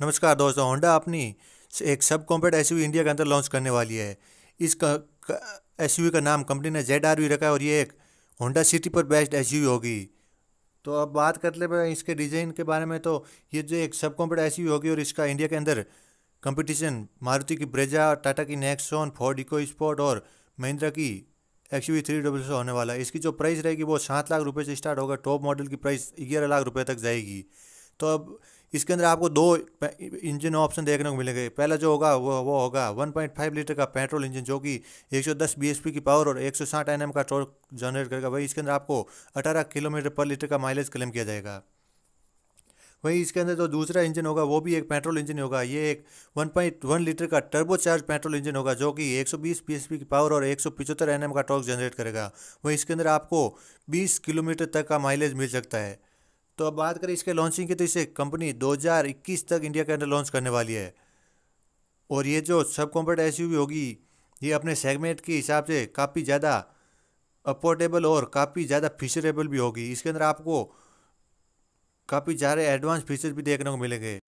नमस्कार दोस्तों होंडा अपनी एक सब कॉम्पैक्ट एस इंडिया के अंदर लॉन्च करने वाली है इस एस का नाम कंपनी ने जेड आर रखा है और ये एक होंडा सिटी पर बेस्ट एस होगी तो अब बात कर ले इसके डिज़ाइन के बारे में तो ये जो एक सब कॉम्पैक्ट एस होगी और इसका इंडिया के अंदर कंपटीशन मारुति की ब्रेजा टाटा की नेक्सोन फोर्ड इको स्पोर्ट और महिंद्रा की एक्स वी थ्री डबल होने वाला है इसकी जो प्राइस रहेगी वो सात लाख रुपए से स्टार्ट होगा टॉप मॉडल की प्राइस ग्यारह लाख रुपए तक जाएगी तो अब इसके अंदर आपको दो इंजन ऑप्शन देखने को मिलेंगे पहला जो होगा वो वो होगा 1.5 लीटर का पेट्रोल इंजन जो कि 110 बीएसपी की पावर और 160 सौ का टॉर्क जनरेट करेगा वही इसके अंदर आपको 18 किलोमीटर पर लीटर का माइलेज क्लेम किया जाएगा वहीं इसके अंदर जो दूसरा इंजन होगा वो भी एक पेट्रोल इंजन होगा ये एक 1.1 लीटर का टर्बोचार्ज पेट्रोल इंजन होगा जो कि 120 सौ की पावर और 175 एनएम का टॉर्क जनरेट करेगा वहीं इसके अंदर आपको 20 किलोमीटर तक का माइलेज मिल सकता है तो अब बात करें इसके लॉन्चिंग की तो इसे कंपनी 2021 तक इंडिया के अंदर लॉन्च करने वाली है और ये जो सब कॉम्पैक्ट एस होगी ये अपने सेगमेंट के हिसाब से काफ़ी ज़्यादा अफोर्डेबल और काफ़ी ज़्यादा फीचरेबल भी होगी इसके अंदर आपको काफ़ी सारे एडवांस फीचर भी देखने को मिलेंगे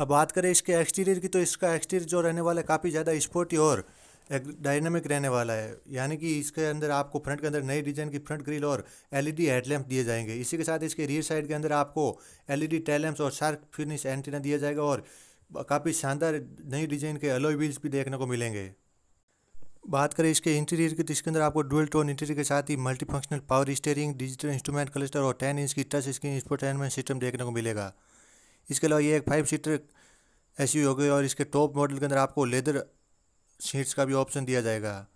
अब बात करें इसके एक्सटीरियर की तो इसका एक्सटीरियर जो रहने वाला है काफ़ी ज़्यादा स्पोर्टी और एक डायनामिक रहने वाला है यानी कि इसके अंदर आपको फ्रंट के अंदर नए डिजाइन की फ्रंट ग्रिल और एलईडी हेडलैम्प दिए जाएंगे इसी के साथ इसके रियर साइड के अंदर आपको एलईडी टेलैम्प्स और शार्क फिनिश एंटीना दिया जाएगा और काफ़ी शानदार नई डिजाइन के एलोई व्हील्स भी देखने को मिलेंगे बात करें इसके इंटीरियर की तो इसके अंदर आपको डुअल टोन इंटीरियर के साथ ही multifunctional power steering digital instrument cluster और टेन इंच की टच स्क्रीन इंफोटेनमेंट सिस्टम देखने को मिलेगा इसके अलावा ये एक फाइव सीटर एस हो गई और इसके टॉप मॉडल के अंदर आपको लेदर सीट्स का भी ऑप्शन दिया जाएगा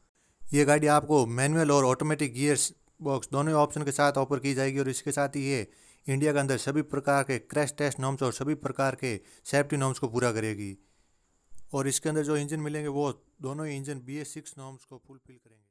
ये गाड़ी आपको मैनुअल और ऑटोमेटिक गियर्स बॉक्स दोनों ऑप्शन के साथ ऑफर की जाएगी और इसके साथ ही ये इंडिया के अंदर सभी प्रकार के क्रैश टेस्ट नॉर्म्स और सभी प्रकार के सेफ्टी नॉर्म्स को पूरा करेगी और इसके अंदर जो इंजन मिलेंगे वो दोनों ही engine B S six norms को फुलफिल करेंगे